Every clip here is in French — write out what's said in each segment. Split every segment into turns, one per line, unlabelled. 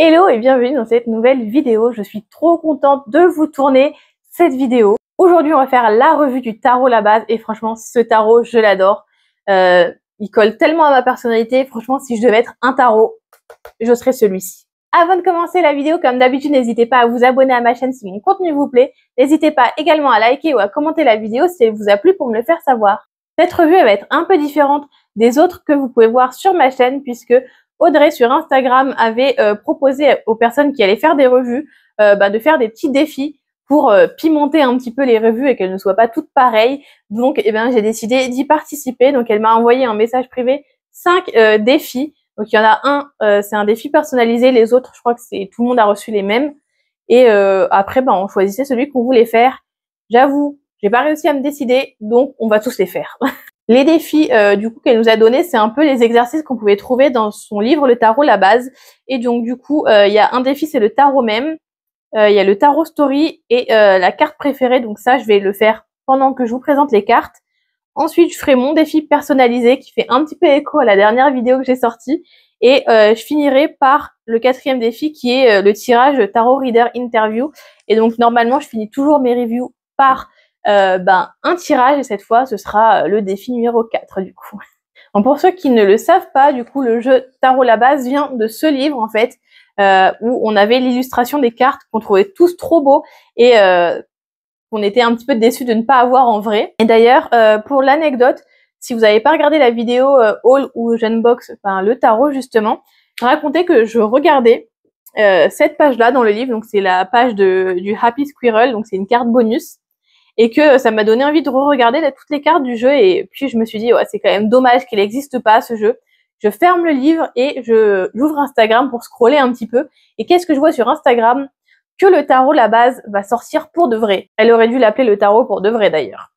Hello et bienvenue dans cette nouvelle vidéo. Je suis trop contente de vous tourner cette vidéo. Aujourd'hui, on va faire la revue du tarot La Base et franchement, ce tarot, je l'adore. Euh, il colle tellement à ma personnalité. Franchement, si je devais être un tarot, je serais celui-ci. Avant de commencer la vidéo, comme d'habitude, n'hésitez pas à vous abonner à ma chaîne si mon contenu vous plaît. N'hésitez pas également à liker ou à commenter la vidéo si elle vous a plu pour me le faire savoir. Cette revue elle va être un peu différente des autres que vous pouvez voir sur ma chaîne puisque Audrey sur Instagram avait euh, proposé aux personnes qui allaient faire des revues euh, bah, de faire des petits défis pour euh, pimenter un petit peu les revues et qu'elles ne soient pas toutes pareilles. Donc, eh ben, j'ai décidé d'y participer. Donc, elle m'a envoyé un message privé, cinq défis. Donc, il y en a un, c'est un défi personnalisé. Les autres, je crois que c'est tout le monde a reçu les mêmes. Et après, ben, on choisissait celui qu'on voulait faire. J'avoue, j'ai pas réussi à me décider, donc on va tous les faire. Les défis, euh, du coup, qu'elle nous a donnés, c'est un peu les exercices qu'on pouvait trouver dans son livre Le Tarot, la base. Et donc, du coup, euh, il y a un défi, c'est le tarot même. Euh, il y a le tarot story et la carte préférée. Donc ça, je vais le faire pendant que je vous présente les cartes. Ensuite, je ferai mon défi personnalisé qui fait un petit peu écho à la dernière vidéo que j'ai sortie. Et je finirai par le quatrième défi qui est le tirage Tarot Reader Interview. Et donc, normalement, je finis toujours mes reviews par euh, ben, un tirage, et cette fois, ce sera euh, le défi numéro 4, du coup. pour ceux qui ne le savent pas, du coup, le jeu Tarot la base vient de ce livre, en fait, euh, où on avait l'illustration des cartes qu'on trouvait tous trop beaux et qu'on était un petit peu déçus de ne pas avoir en vrai. Et d'ailleurs, pour l'anecdote, si vous n'avez pas regardé la vidéo Hall ou Jeune Box, enfin, le tarot, justement, racontait que je regardais cette page-là dans le livre, donc c'est la page de, du Happy Squirrel, donc c'est une carte bonus et que ça m'a donné envie de re-regarder toutes les cartes du jeu et puis je me suis dit ouais c'est quand même dommage qu'il n'existe pas ce jeu. Je ferme le livre et je j'ouvre Instagram pour scroller un petit peu et qu'est-ce que je vois sur Instagram que le tarot la base va sortir pour de vrai. Elle aurait dû l'appeler le tarot pour de vrai d'ailleurs.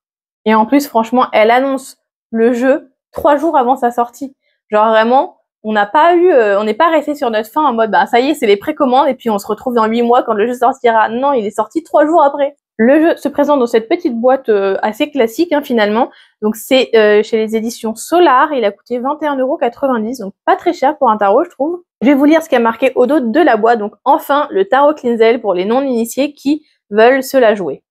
Et en plus franchement elle annonce le jeu trois jours avant sa sortie. Genre vraiment on n'a pas eu, euh, on n'est pas resté sur notre fin en mode, bah ça y est, c'est les précommandes et puis on se retrouve dans huit mois quand le jeu sortira. Non, il est sorti trois jours après. Le jeu se présente dans cette petite boîte euh, assez classique hein, finalement. Donc c'est euh, chez les éditions Solar. Il a coûté 21,90€, donc pas très cher pour un tarot, je trouve. Je vais vous lire ce qui a marqué au dos de la boîte. Donc enfin, le tarot Klinzel pour les non-initiés qui veulent se la jouer.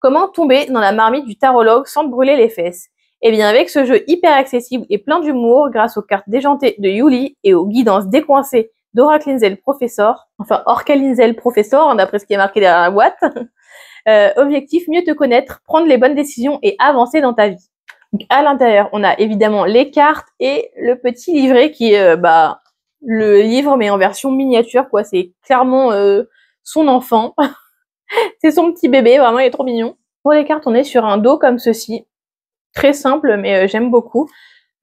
Comment tomber dans la marmite du tarologue sans brûler les fesses Eh bien avec ce jeu hyper accessible et plein d'humour grâce aux cartes déjantées de Yuli et aux guidances décoincées d'Ora Klinzel Professor, enfin Orca Linzel Professor, hein, d'après ce qui est marqué derrière la boîte, Euh, objectif, mieux te connaître, prendre les bonnes décisions et avancer dans ta vie. Donc, à l'intérieur, on a évidemment les cartes et le petit livret qui est euh, bah, le livre mais en version miniature quoi. C'est clairement euh, son enfant. C'est son petit bébé, vraiment il est trop mignon. Pour les cartes, on est sur un dos comme ceci. Très simple mais j'aime beaucoup.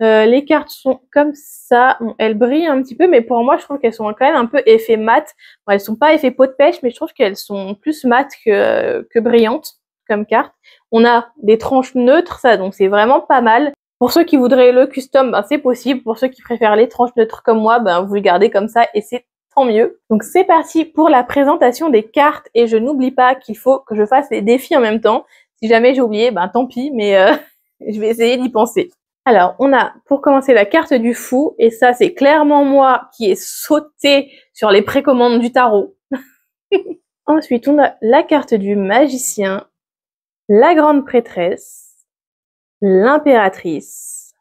Euh, les cartes sont comme ça. elles brillent un petit peu, mais pour moi, je trouve qu'elles sont quand même un peu effet mat. elles sont pas effet peau de pêche, mais je trouve qu'elles sont plus mat que, brillantes comme cartes. On a des tranches neutres, ça, donc c'est vraiment pas mal. Pour ceux qui voudraient le custom, ben, c'est possible. Pour ceux qui préfèrent les tranches neutres comme moi, ben, vous le gardez comme ça et c'est tant mieux. Donc c'est parti pour la présentation des cartes et je n'oublie pas qu'il faut que je fasse les défis en même temps. Si jamais j'ai oublié, ben tant pis, mais euh, je vais essayer d'y penser. Alors, on a pour commencer la carte du fou, et ça c'est clairement moi qui ai sauté sur les précommandes du tarot. Ensuite, on a la carte du magicien, la grande prêtresse, l'impératrice,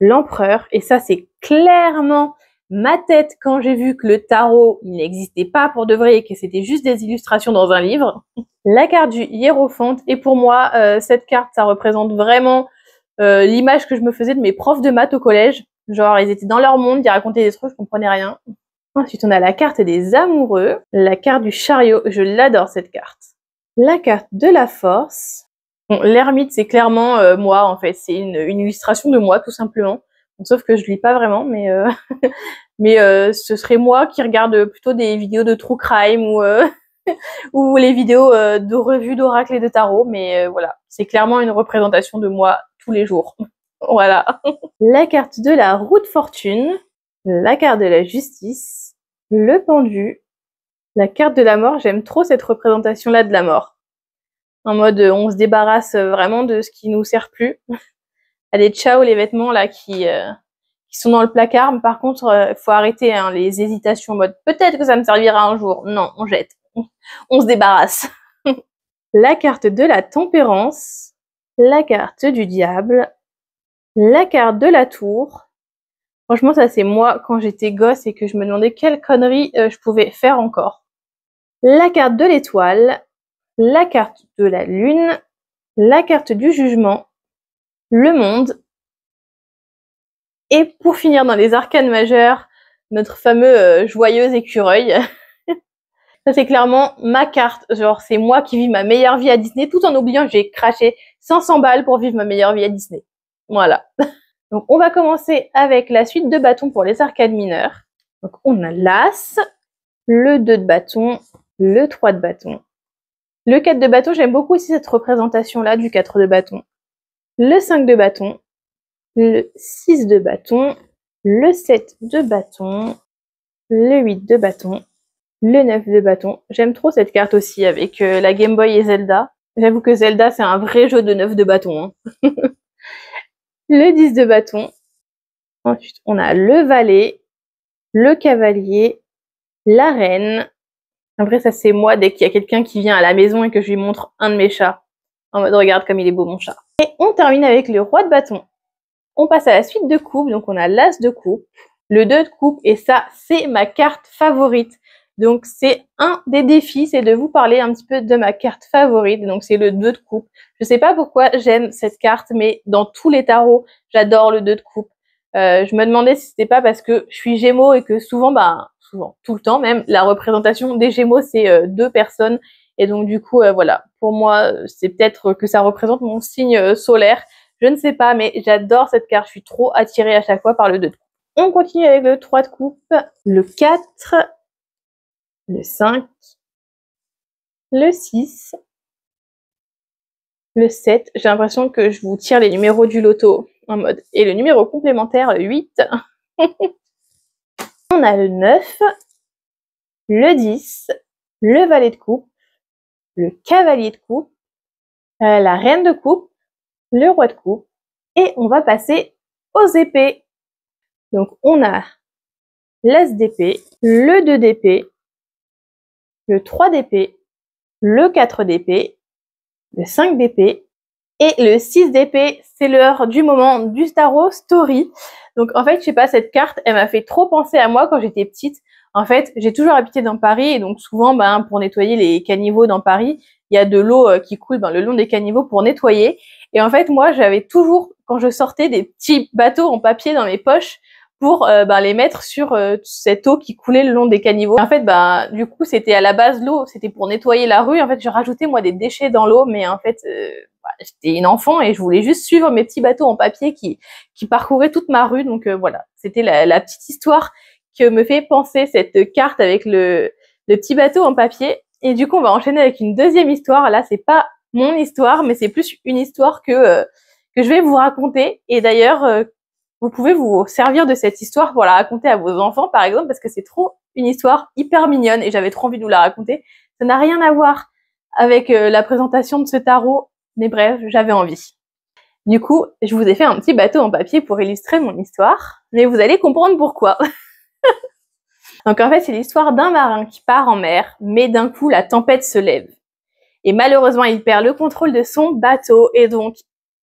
l'empereur, et ça c'est clairement ma tête quand j'ai vu que le tarot n'existait pas pour de vrai et que c'était juste des illustrations dans un livre. La carte du hiérophante, et pour moi, euh, cette carte, ça représente vraiment euh, l'image que je me faisais de mes profs de maths au collège. Genre, ils étaient dans leur monde, ils racontaient des trucs, je comprenais rien. Ensuite, on a la carte des amoureux, la carte du chariot. Je l'adore, cette carte. La carte de la force. l'ermite, c'est clairement euh, moi, en fait. C'est une, illustration de moi, tout simplement. sauf que je ne lis pas vraiment, mais, euh, mais ce serait moi qui regarde plutôt des vidéos de true crime ou, ou les vidéos de revues d'oracle et de tarot. Mais voilà, c'est clairement une représentation de moi tous les jours. Voilà. La carte de la route fortune, la carte de la justice, le pendu, la carte de la mort. J'aime trop cette représentation-là de la mort. En mode, euh, on se débarrasse euh, vraiment de ce qui nous sert plus. Allez, ciao les vêtements là qui, euh, sont dans le placard. par contre, faut arrêter hein, les hésitations en mode peut-être que ça me servira un jour. Non, on jette. On se débarrasse. la carte de la tempérance, la carte du diable, la carte de la tour. Franchement, ça c'est moi quand j'étais gosse et que je me demandais quelle connerie euh, je pouvais faire encore. La carte de l'étoile, la carte de la lune, la carte du jugement, le monde. Et pour finir dans les arcanes majeures, notre fameux euh, joyeux écureuil. Ça, c'est clairement ma carte. Genre, c'est moi qui vis ma meilleure vie à Disney, tout en oubliant que j'ai craché 500 balles pour vivre ma meilleure vie à Disney. Voilà. Donc, on va commencer avec la suite de bâtons pour les arcades mineurs. Donc, on a l'As, le 2 de bâton, le 3 de bâton. Le 4 de bâton, j'aime beaucoup aussi cette représentation-là du 4 de bâton. Le 5 de bâton, le 6 de bâton, le 7 de bâton, le 8 de bâton le 9 de bâton. J'aime trop cette carte aussi avec euh, la Game Boy et Zelda. J'avoue que Zelda, c'est un vrai jeu de 9 de bâton. Hein. le 10 de bâton. Ensuite, on a le valet, le cavalier, la reine. En vrai, ça, c'est moi dès qu'il y a quelqu'un qui vient à la maison et que je lui montre un de mes chats. En mode, regarde comme il est beau mon chat. Et on termine avec le roi de bâton. On passe à la suite de coupe. Donc, on a l'as de coupe, le 2 de coupe. Et ça, c'est ma carte favorite. Donc c'est un des défis, c'est de vous parler un petit peu de ma carte favorite, donc c'est le 2 de coupe. Je ne sais pas pourquoi j'aime cette carte, mais dans tous les tarots, j'adore le 2 de coupe. Euh, je me demandais si c'était pas parce que je suis Gémeaux et que souvent, bah souvent, tout le temps même, la représentation des Gémeaux, c'est euh, deux personnes. Et donc du coup, euh, voilà, pour moi, c'est peut-être que ça représente mon signe solaire. Je ne sais pas, mais j'adore cette carte. Je suis trop attirée à chaque fois par le 2 de coupe. On continue avec le 3 de coupe, le 4 le 5, le 6, le 7. J'ai l'impression que je vous tire les numéros du loto en mode. Et le numéro complémentaire, 8. On a le 9, le 10, le valet de coupe, le cavalier de coupe, euh, la reine de coupe, le roi de coupe. Et on va passer aux épées. Donc on a l'as d'épée, le 2 d'épée, le 3 d'épée, le 4 d'épée, le 5 d'épée et le 6 d'épée. C'est l'heure du moment du Starro story. Donc en fait, je sais pas, cette carte, elle m'a fait trop penser à moi quand j'étais petite. En fait, j'ai toujours habité dans Paris et donc souvent, ben, pour nettoyer les caniveaux dans Paris, il y a de l'eau euh, qui coule ben, le long des caniveaux pour nettoyer. Et en fait, moi, j'avais toujours, quand je sortais, des petits bateaux en papier dans mes poches pour euh, bah, les mettre sur euh, cette eau qui coulait le long des caniveaux. En fait, bah, du coup, c'était à la base l'eau, c'était pour nettoyer la rue. En fait, je rajoutais moi des déchets dans l'eau, mais en fait, euh, bah, j'étais une enfant et je voulais juste suivre mes petits bateaux en papier qui, qui parcouraient toute ma rue. Donc voilà, c'était la, petite histoire que me fait penser cette carte avec le, le petit bateau en papier. Et du coup, on va enchaîner avec une deuxième histoire. Là, c'est pas mon histoire, mais c'est plus une histoire que que je vais vous raconter. Et d'ailleurs, vous pouvez vous servir de cette histoire pour la raconter à vos enfants, par exemple, parce que c'est trop une histoire hyper mignonne et j'avais trop envie de vous la raconter. Ça n'a rien à voir avec euh, la présentation de ce tarot, mais bref, j'avais envie. Du coup, je vous ai fait un petit bateau en papier pour illustrer mon histoire, mais vous allez comprendre pourquoi. Donc en fait, c'est l'histoire d'un marin qui part en mer, mais d'un coup, la tempête se lève. Et malheureusement, il perd le contrôle de son bateau, et donc,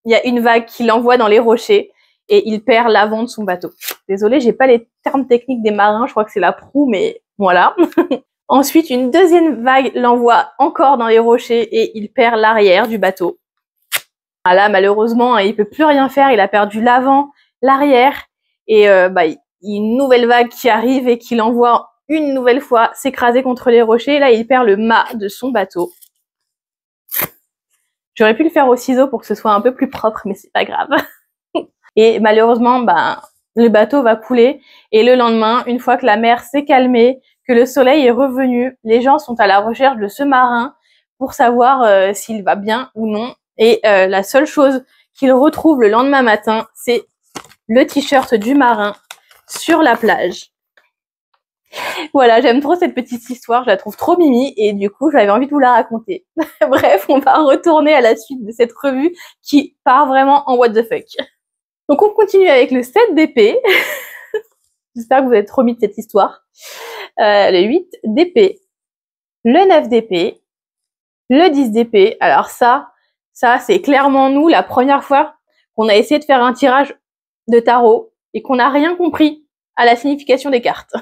il y a une vague qui l'envoie dans les rochers, et il perd l'avant de son bateau. Désolée, j'ai pas les termes techniques des marins, je crois que c'est la proue, mais voilà. Ensuite, une deuxième vague l'envoie encore dans les rochers et il perd l'arrière du bateau. Ah là, malheureusement, hein, il peut plus rien faire, il a perdu l'avant, l'arrière, et euh, bah, une nouvelle vague qui arrive et qui l'envoie une nouvelle fois s'écraser contre les rochers. là, il perd le mât de son bateau. J'aurais pu le faire au ciseau pour que ce soit un peu plus propre, mais c'est pas grave. Et malheureusement, ben, le bateau va couler. Et le lendemain, une fois que la mer s'est calmée, que le soleil est revenu, les gens sont à la recherche de ce marin pour savoir euh, s'il va bien ou non. Et euh, la seule chose qu'ils retrouvent le lendemain matin, c'est le t-shirt du marin sur la plage. Voilà, j'aime trop cette petite histoire, je la trouve trop mimi et du coup j'avais envie de vous la raconter. Bref, on va retourner à la suite de cette revue qui part vraiment en what the fuck. Donc on continue avec le 7 d'épée. J'espère que vous êtes remis de cette histoire. Euh, le 8 d'épée, le 9 d'épée, le 10 d'épée. Alors ça, ça c'est clairement nous la première fois qu'on a essayé de faire un tirage de tarot et qu'on n'a rien compris à la signification des cartes.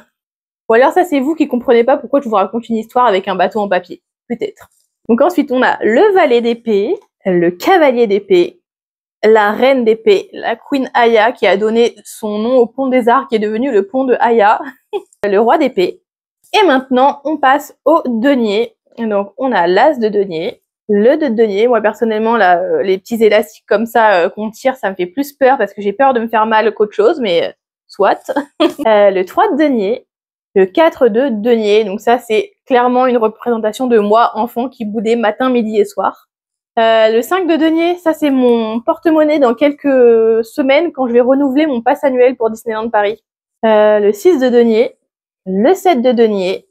Ou alors ça c'est vous qui comprenez pas pourquoi je vous raconte une histoire avec un bateau en papier, peut-être. Donc ensuite on a le valet d'épée, le cavalier d'épée, la reine d'épée, la Queen Aya, qui a donné son nom au pont des arts, qui est devenu le pont de Aya, le roi d'épée. Et maintenant, on passe au denier. Donc, on a l'as de denier, le de denier. Moi, personnellement, euh, les petits élastiques comme ça euh, qu'on tire, ça me fait plus peur parce que j'ai peur de me faire mal qu'autre chose, mais euh, soit. le 3 de denier, le 4 de denier. Donc ça, c'est clairement une représentation de moi, enfant, qui boudait matin, midi et soir. Euh, le 5 de denier, ça c'est mon porte-monnaie dans quelques semaines quand je vais renouveler mon pass annuel pour Disneyland Paris. Euh, le 6 de denier, le 7 de denier,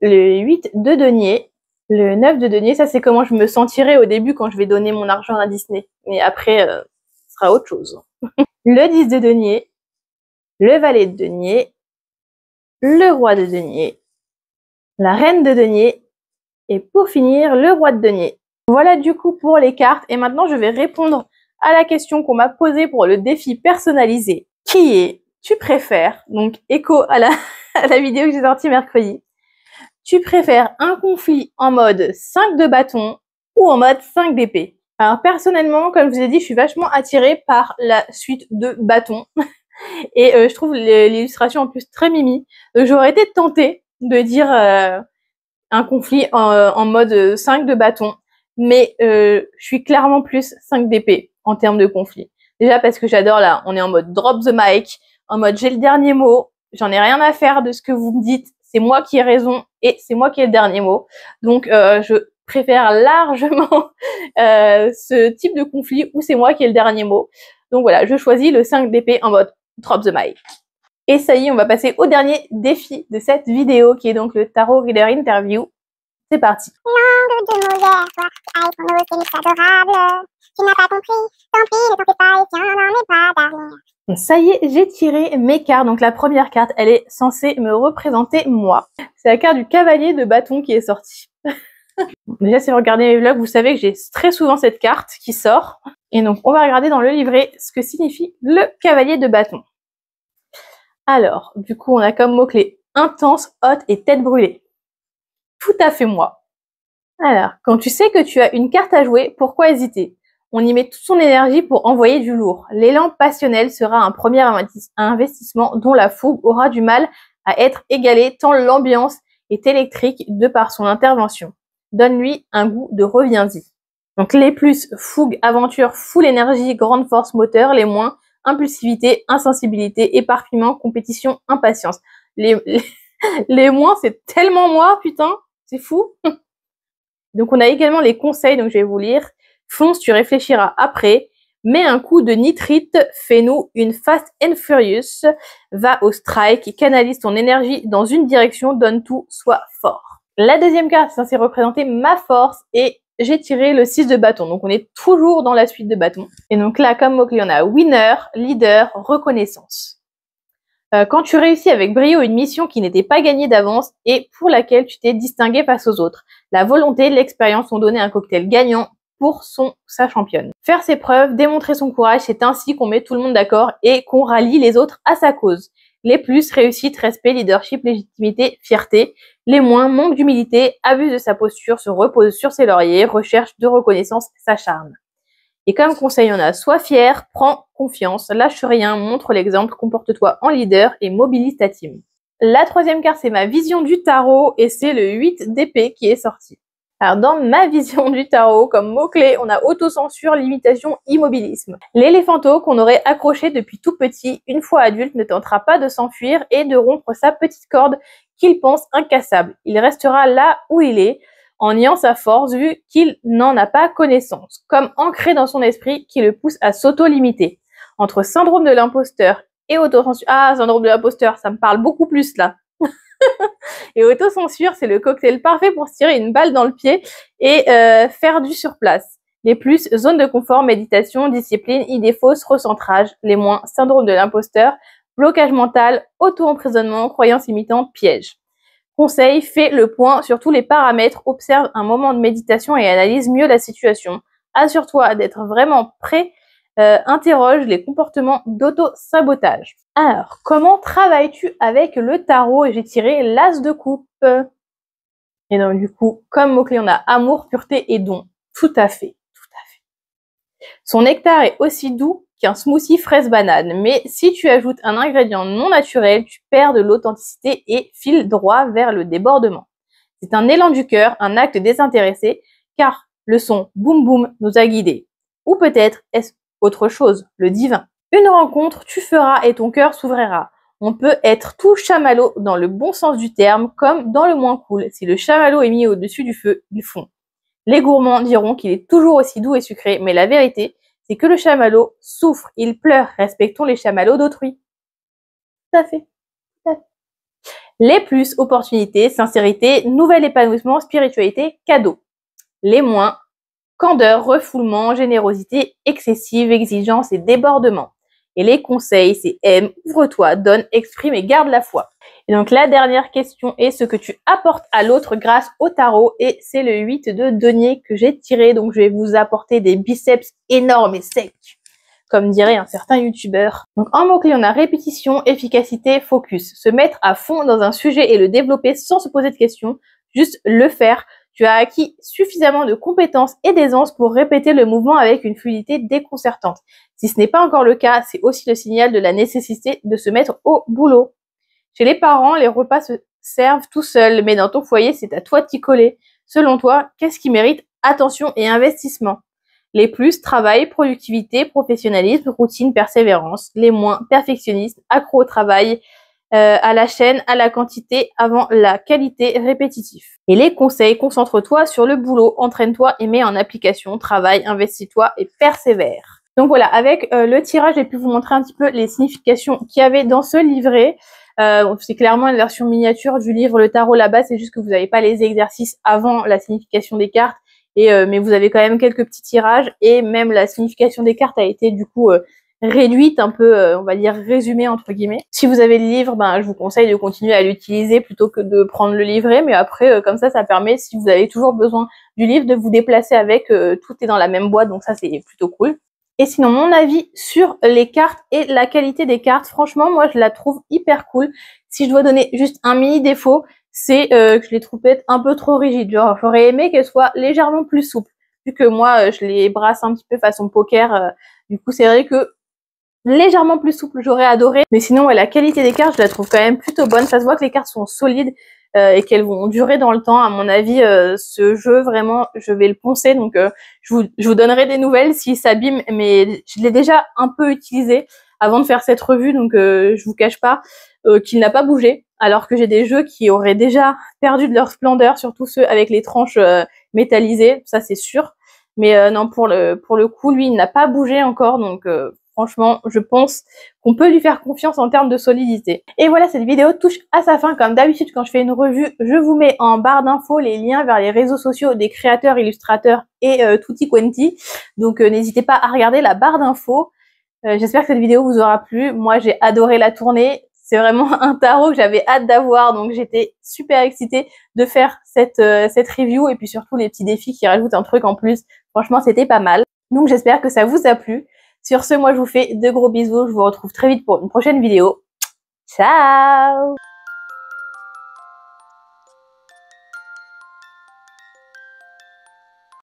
le 8 de denier, le 9 de denier, ça c'est comment je me sentirai au début quand je vais donner mon argent à Disney. Mais après, euh, ce sera autre chose. le 10 de denier, le valet de denier, le roi de denier, la reine de denier, et pour finir, le roi de denier. Voilà du coup pour les cartes et maintenant je vais répondre à la question qu'on m'a posée pour le défi personnalisé qui est tu préfères, donc écho à la, vidéo que j'ai sortie mercredi, tu préfères un conflit en mode 5 de bâton ou en mode 5 d'épée Alors personnellement, comme je vous ai dit, je suis vachement attirée par la suite de bâton et euh, je trouve l'illustration en plus très mimi. Donc euh, j'aurais été tentée de dire euh, un conflit en mode 5 de bâton mais euh, je suis clairement plus 5 dp en termes de conflit. Déjà parce que j'adore là, on est en mode drop the mic, en mode j'ai le dernier mot, j'en ai rien à faire de ce que vous me dites, c'est moi qui ai raison et c'est moi qui ai le dernier mot. Donc euh, je préfère largement euh, ce type de conflit où c'est moi qui ai le dernier mot. Donc voilà, je choisis le 5 dp en mode drop the mic. Et ça y est, on va passer au dernier défi de cette vidéo qui est donc le Tarot Reader Interview parti. Ça y est, j'ai tiré mes cartes. Donc la première carte, elle est censée me représenter moi. C'est la carte du cavalier de bâton qui est sortie. Déjà, si vous regardez mes vlogs, vous savez que j'ai très souvent cette carte qui sort. Et donc, on va regarder dans le livret ce que signifie le cavalier de bâton. Alors, du coup, on a comme mots clé intense, haute et tête brûlée tout à fait moi. Alors, quand tu sais que tu as une carte à jouer, pourquoi hésiter On y met toute son énergie pour envoyer du lourd. L'élan passionnel sera un premier investissement dont la fougue aura du mal à être égalée tant l'ambiance est électrique de par son intervention. Donne-lui un goût de reviens-y. Donc les plus, fougue, aventure, full énergie, grande force moteur, les moins, impulsivité, insensibilité, éparpillement, compétition, impatience. Les, les, les moins, c'est tellement moi, putain fou. Donc on a également les conseils, donc je vais vous lire. Fonce, tu réfléchiras après. Mets un coup de nitrite, fais-nous une Fast and Furious. Va au strike, canalise ton énergie dans une direction, donne tout, sois fort. La deuxième carte, c'est représenter ma force et j'ai tiré le 6 de bâton. Donc on est toujours dans la suite de bâton. Et donc là, comme mot-clé, on a winner, leader, reconnaissance. Euh, quand tu réussis avec brio une mission qui n'était pas gagnée d'avance et pour laquelle tu t'es distingué face aux autres. La volonté, l'expérience ont donné un cocktail gagnant pour son sa championne. Faire ses preuves, démontrer son courage, c'est ainsi qu'on met tout le monde d'accord et qu'on rallie les autres à sa cause. Les plus, réussite, respect, leadership, légitimité, fierté. Les moins, manque d'humilité, abuse de sa posture, se repose sur ses lauriers, recherche de reconnaissance, s'acharne. Et comme conseil, on a sois fier, prends confiance, lâche rien, montre l'exemple, comporte-toi en leader et mobilise ta team. La troisième carte, c'est ma vision du tarot et c'est le 8 d'épée qui est sorti. Alors dans ma vision du tarot, comme mot-clé, on a autocensure, limitation, immobilisme. L'éléphanto qu'on aurait accroché depuis tout petit, une fois adulte, ne tentera pas de s'enfuir et de rompre sa petite corde qu'il pense incassable. Il restera là où il est, en niant sa force vu qu'il n'en a pas connaissance, comme ancré dans son esprit qui le pousse à s'auto-limiter. Entre syndrome de l'imposteur et autocensure. Ah, syndrome de l'imposteur, ça me parle beaucoup plus là. et autocensure, c'est le cocktail parfait pour se tirer une balle dans le pied et euh, faire du sur place. Les plus, zone de confort, méditation, discipline, idées fausses, recentrage. Les moins, syndrome de l'imposteur, blocage mental, auto-emprisonnement, croyances limitantes, piège. Conseil, fais le point sur tous les paramètres, observe un moment de méditation et analyse mieux la situation. Assure-toi d'être vraiment prêt, euh, interroge les comportements d'auto-sabotage. Alors, comment travailles-tu avec le tarot Et j'ai tiré l'as de coupe. Et donc, du coup, comme mot-clé, on a amour, pureté et don. Tout à fait, tout à fait. Son nectar est aussi doux qu'un smoothie fraise banane. Mais si tu ajoutes un ingrédient non naturel, tu perds de l'authenticité et files droit vers le débordement. C'est un élan du cœur, un acte désintéressé, car le son boum boum nous a guidés. Ou peut-être est-ce autre chose, le divin. Une rencontre, tu feras et ton cœur s'ouvrira. On peut être tout chamallow dans le bon sens du terme comme dans le moins cool. Si le chamallow est mis au-dessus du feu, il fond. Les gourmands diront qu'il est toujours aussi doux et sucré, mais la vérité, c'est que le chamallow souffre, il pleure. Respectons les chamallows d'autrui. Ça fait. Les plus, opportunités, sincérité, nouvel épanouissement, spiritualité, cadeau. Les moins, candeur, refoulement, générosité excessive, exigence et débordement. Et les conseils, c'est aime, ouvre-toi, donne, exprime et garde la foi. Et donc la dernière question est ce que tu apportes à l'autre grâce au tarot. Et c'est le 8 de denier que j'ai tiré. Donc je vais vous apporter des biceps énormes et secs, comme dirait un certain youtubeur. Donc en mots-clés, on a répétition, efficacité, focus. Se mettre à fond dans un sujet et le développer sans se poser de questions. Juste le faire tu as acquis suffisamment de compétences et d'aisance pour répéter le mouvement avec une fluidité déconcertante. Si ce n'est pas encore le cas, c'est aussi le signal de la nécessité de se mettre au boulot. Chez les parents, les repas se servent tout seuls, mais dans ton foyer, c'est à toi de t'y coller. Selon toi, qu'est-ce qui mérite attention et investissement Les plus, travail, productivité, professionnalisme, routine, persévérance. Les moins, perfectionnisme, accro au travail, euh, à la chaîne, à la quantité, avant la qualité répétitif. Et les conseils, concentre-toi sur le boulot, entraîne-toi et mets en application, travaille, investis-toi et persévère. Donc voilà, avec euh, le tirage, j'ai pu vous montrer un petit peu les significations qu'il y avait dans ce livret. Euh, c'est clairement une version miniature du livre Le Tarot là-bas, c'est juste que vous n'avez pas les exercices avant la signification des cartes, et, mais vous avez quand même quelques petits tirages, et même la signification des cartes a été du coup réduite, un peu, euh, on va dire, résumée entre guillemets. Si vous avez le livre, ben, je vous conseille de continuer à l'utiliser plutôt que de prendre le livret. Mais après, euh, comme ça, ça permet, si vous avez toujours besoin du livre, de vous déplacer avec. Euh, tout est dans la même boîte, donc ça, c'est plutôt cool. Et sinon, mon avis sur les cartes et la qualité des cartes, franchement, moi, je la trouve hyper cool. Si je dois donner juste un mini défaut, c'est que je les trouve un peu trop rigides. Genre, j'aurais aimé qu'elles soient légèrement plus souples. Vu que moi, je les brasse un petit peu façon poker, du coup, c'est vrai que légèrement plus souple, j'aurais adoré. Mais sinon, la qualité des cartes, je la trouve quand même plutôt bonne. Ça se voit que les cartes sont solides euh, et qu'elles vont durer dans le temps. À mon avis, euh, ce jeu, vraiment, je vais le poncer. Donc, euh, je, vous, donnerai des nouvelles s'il s'abîme. Mais je l'ai déjà un peu utilisé avant de faire cette revue. Donc, je vous cache pas qu'il n'a pas bougé. Alors que j'ai des jeux qui auraient déjà perdu de leur splendeur, surtout ceux avec les tranches métallisées. Ça, c'est sûr. Mais non, pour le, pour le coup, lui, il n'a pas bougé encore. Donc... Franchement, je pense qu'on peut lui faire confiance en termes de solidité. Et voilà, cette vidéo touche à sa fin. Comme d'habitude, quand je fais une revue, je vous mets en barre d'infos les liens vers les réseaux sociaux des créateurs, illustrateurs et euh, tutti quanti. Donc euh, n'hésitez pas à regarder la barre d'infos. Euh, j'espère que cette vidéo vous aura plu. Moi, j'ai adoré la tournée. C'est vraiment un tarot que j'avais hâte d'avoir, donc j'étais super excitée de faire cette, cette review et puis surtout les petits défis qui rajoutent un truc en plus. Franchement, c'était pas mal. Donc j'espère que ça vous a plu. Sur ce, moi, je vous fais de gros bisous. Je vous retrouve très vite pour une prochaine vidéo. Ciao